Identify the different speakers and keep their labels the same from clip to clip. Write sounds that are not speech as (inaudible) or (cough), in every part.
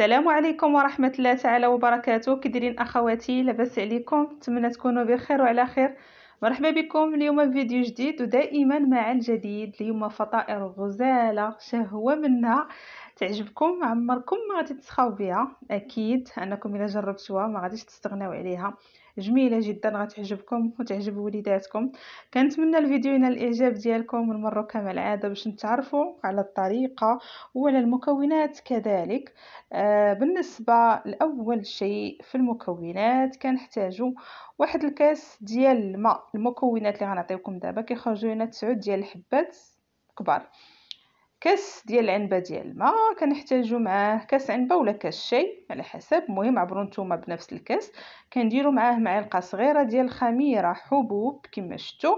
Speaker 1: السلام عليكم ورحمة الله تعالى وبركاته كديرين أخواتي لاباس عليكم نتمنى تكونوا بخير وعلى خير مرحبا بكم اليوم فيديو جديد ودائما مع الجديد اليوم فطائر غزالة شهوة منها تعجبكم عمركم ما غادي تسخاو بها اكيد انكم الا جربتوها ما غاديش تستغناو عليها جميله جدا غتعجبكم وتعجب وليداتكم كنتمنى الفيديو ينال الاعجاب ديالكم ونمروا كما العاده باش نتعرفوا على الطريقه وعلى المكونات كذلك آه بالنسبه لاول شيء في المكونات كنحتاجوا واحد الكاس ديال الماء المكونات اللي غنعطيكم دابا كيخرجوا لنا 9 ديال الحبات كبار كاس ديال العنبه ديال الماء كنحتاجو معاه كاس عنبه ولا كاس شاي على حسب المهم عبروا نتوما بنفس الكاس كنديروا معاه معلقه صغيره ديال الخميره حبوب كما شفتوا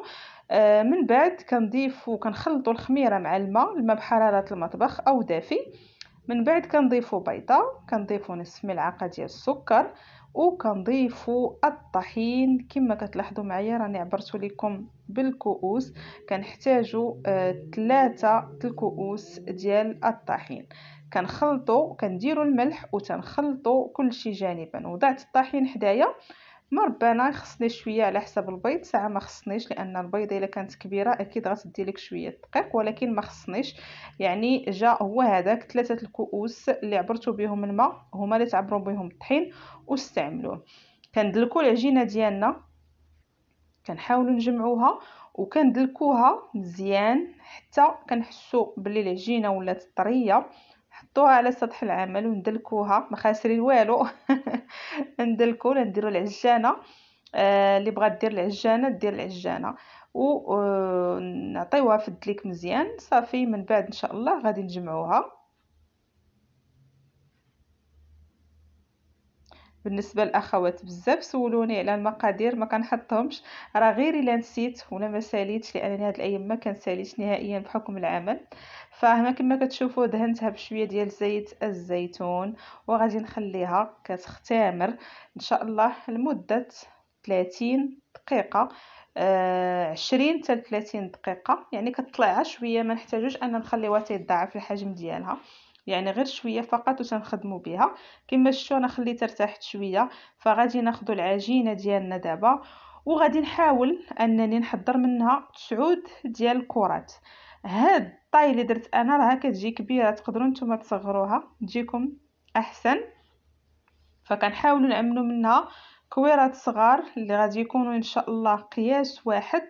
Speaker 1: آه من بعد كنضيفو كنخلطوا الخميره مع الماء الماء بحراره المطبخ او دافي من بعد كنضيفو بيضه كنضيفو نصف ملعقه ديال السكر وكنضيفوا الطحين كما كتلاحظوا معايا راني عبرتو لكم بالكؤوس كنحتاجو ثلاثة آه، الكؤوس ديال الطحين كنخلطو كنديرو الملح كل كلشي جانبا وضعت الطحين حدايا مربانة خصني شوية على حساب البيض ساعة ما خصنيش لان البيضه الا كانت كبيره اكيد غتدي لك شويه الدقيق ولكن ما خصنيش يعني جا هو هذاك ثلاثه الكؤوس اللي عبرتو بهم الماء هما اللي تعبروا بهم الطحين واستعملوه كندلكو العجينه ديالنا كنحاولوا نجمعوها وكندلكوها مزيان حتى كنحسو بلي العجينه ولات طريه نحطوها على سطح العمل وندلكوها ما خاسرين والو (laughs) ندلكو نديرو العجانه آه بغات دير العجانه دير العجانه ونعطيوها آه، في الدليك مزيان صافي من بعد ان شاء الله غادي نجمعوها بالنسبه للاخوات بزاف سولوني على المقادير ما كنحطهمش راه غير الا نسيت ولا ما ساليتش لانني هاد الايام ما كنساليش نهائيا بحكم العمل فهنا كما كتشوفوا دهنتها بشويه ديال زيت الزيتون وغادي نخليها كتختمر ان شاء الله لمده 30 دقيقه آه، عشرين حتى 30 دقيقه يعني كطلعها شويه ما نحتاجوش ان نخليوها تضاعف الحجم ديالها يعني غير شويه فقط وتنخدموا بها كما شفتوا انا خليتها ارتاحت شويه فغادي ناخذ العجينه ديالنا دابا وغادي نحاول انني نحضر منها تسعود ديال الكرات هاد الطاي اللي درت انا راه كتجي كبيره تقدروا نتوما تصغروها تجيكم احسن فكنحاولوا نعملوا منها كويرات صغار اللي غادي يكونوا ان شاء الله قياس واحد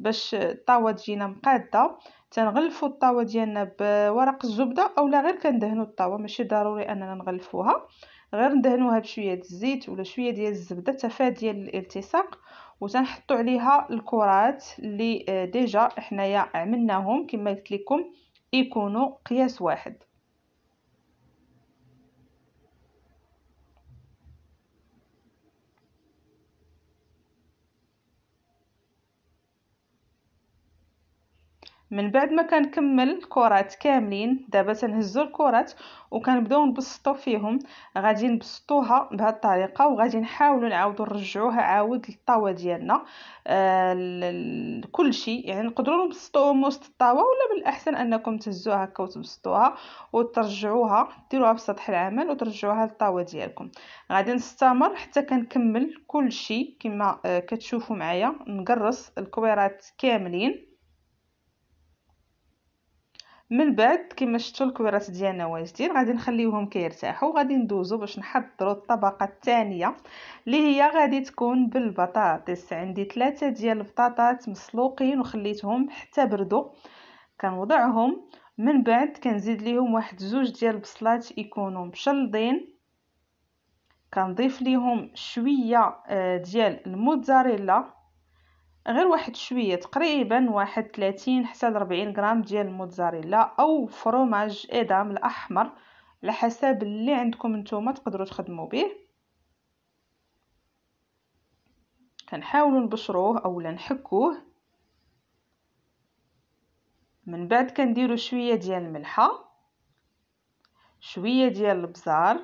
Speaker 1: باش الطاوه تجينا مقاده تنغلفو الطاوة ديالنا بورق الزبدة اولا غير كندهنو الطاوة ماشي ضروري اننا نغلفوها غير ندهنوها بشوية الزيت ولا شوية ديال الزبدة تفاديا للالتصاق الالتصاق وتنحطو عليها الكرات اللي آه، ديجا حنايا عملناهم كما قلت لكم يكونوا قياس واحد من بعد ما كنكمل الكرات كاملين دابا تنهزو الكرات وكنبداو نبسطو فيهم غادي نبسطوها بهاد الطريقه وغادي نحاولوا نعاودو نرجعوها عاود للطاوه ديالنا آه كلشي يعني نقدروا نبسطوهم وسط الطاوه ولا بالاحسن انكم تهزوها هكا وتبسطوها وترجعوها ديروها في سطح العمل وترجعوها للطاوه ديالكم غادي نستمر حتى كنكمل كلشي كما آه كتشوفوا معايا نقرص الكويرات كاملين من بعد كما شفتوا الكويرات ديالنا واجدين غادي نخليوهم كيرتاحوا وغادي ندوزو باش نحضروا الطبقه الثانيه اللي هي غادي تكون بالبطاطس عندي ثلاثه ديال البطاطات مسلوقين وخليتهم حتى بردوا كنوضعهم من بعد كنزيد ليهم واحد زوج ديال البصلات يكونوا مشلضين كنضيف ليهم شويه آه، ديال الموتزاريلا غير واحد شويه تقريبا واحد تلاتين حتى لربعين غرام ديال الموتزاريلا او فروماج ايدام الاحمر على حسب اللي عندكم نتوما تقدروا تخدموا به كنحاولوا نبشروه اولا نحكوه من بعد كنديروا شويه ديال الملحه شويه ديال البزار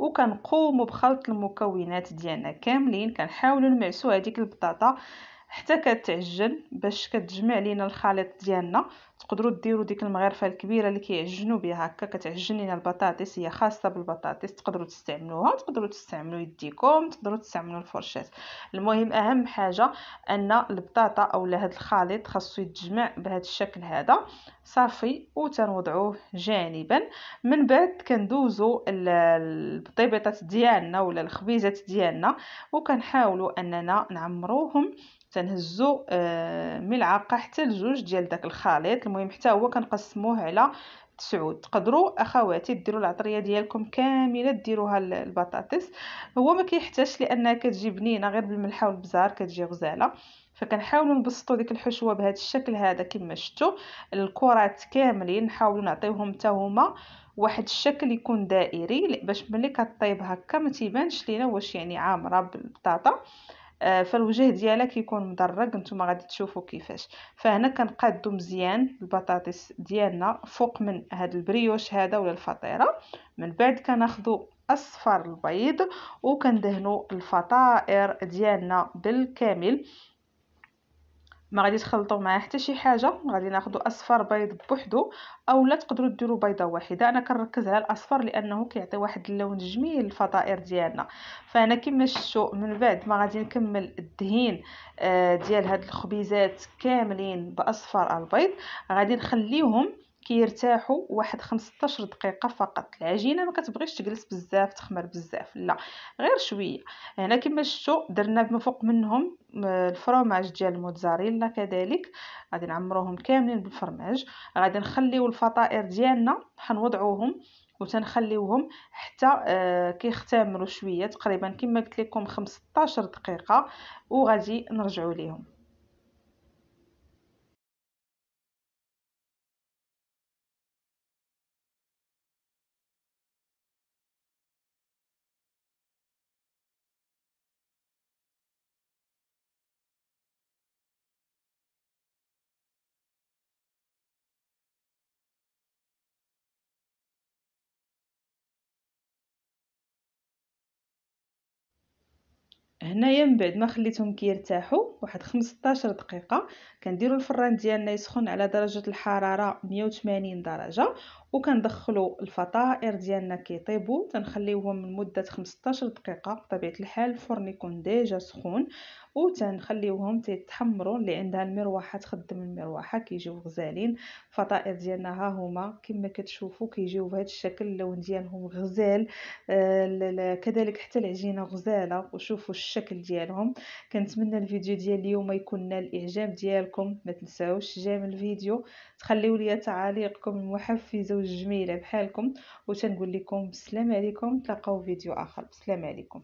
Speaker 1: وكنقوموا بخلط المكونات ديالنا كاملين كنحاولوا نمعسو هذيك البطاطا حتى كتعجن باش كتجمع لينا الخليط ديالنا تقدروا ديروا ديك المغرفه الكبيره اللي كيعجنوا بها هكا كتعجن لنا البطاطس هي خاصه بالبطاطس تقدروا تستعملوها تقدروا تستعملوا يديكم تقدروا تستعملوا الفرشات المهم اهم حاجه ان البطاطا اولا هذا الخليط خاصو يتجمع بهذا الشكل هذا صافي وتنوضعوه جانبا من بعد كندوزو البطيبيطات ديالنا ولا الخبيزات ديالنا وكنحاولوا اننا نعمروهم تنهزو آه، ملعقه حتى لجوج ديال داك الخليط المهم المهم حتى هو كنقسموه على تسعود تقدروا اخواتي ديروا العطريه ديالكم كامله ديروها البطاطس هو ما كيحتاجش لانها كتجي بنينه غير بالملحه والبزار كتجي غزاله فكنحاولوا نبسطوا ديك الحشوه بهذا الشكل هذا كما شفتوا الكرات كاملين نحاولوا نعطيوهم حتى هما واحد الشكل يكون دائري باش ملي كطيب هكا ما تيبانش لينا واش يعني عامره بالبطاطا آه، فالوجه ديالها كيكون مدرج نتوما غادي تشوفوا كيفاش فهنا كنقادو مزيان البطاطس ديالنا فوق من هذا البريوش هذا ولا الفطيره من بعد كناخذوا اصفر البيض وكندهنوا الفطائر ديالنا بالكامل ما غادي تخلطوا معاه حتى شي حاجه غادي ناخذوا اصفر بيض بوحدو اولا تقدروا ديروا بيضه واحده انا كنركز على الاصفر لانه كيعطي واحد اللون جميل للفطائر ديالنا فانا كما شفتوا من بعد ما غادي نكمل الدهين آه، ديال هاد الخبيزات كاملين باصفر البيض غادي نخليهم كيرتاحوا واحد 15 دقيقه فقط العجينه ما كتبغيش تجلس بزاف تخمر بزاف لا غير شويه هنا كما شفتوا درنا من فوق منهم الفرماج ديال الموتزاريلا كذلك غادي نعمروهم كاملين بالفرماج غادي نخليو الفطائر ديالنا حنوضعوهم وتنخليوهم حتى آه، كيختمروا شويه تقريبا كما قلت لكم 15 دقيقه وغادي نرجعوا ليهم هنايا من بعد ما خليتهم كيرتاحوا واحد 15 دقيقه كنديروا الفران ديالنا يسخن على درجه الحراره 180 درجه وكندخلوا الفطائر ديالنا كيطيبوا تنخليوهم لمده 15 دقيقه بطبيعه الحال الفرن يكون ديجا سخون وتنخليوهم تيتحمروا اللي عندها المروحه تخدم المروحه كيجيو غزالين الفطائر ديالنا ها هما كما كتشوفوا كيجيو بهذا الشكل اللون ديالهم غزال آه كذلك حتى العجينه غزاله وشوفوا الشكل ديالهم كنتمنى الفيديو ديال اليوم يكون نال الاعجاب ديالكم ما تنساوش جيم الفيديو تخليو لي تعاليقكم المحفزه جميله بحالكم وتنقول لكم السلام عليكم تلقاو فيديو اخر السلام عليكم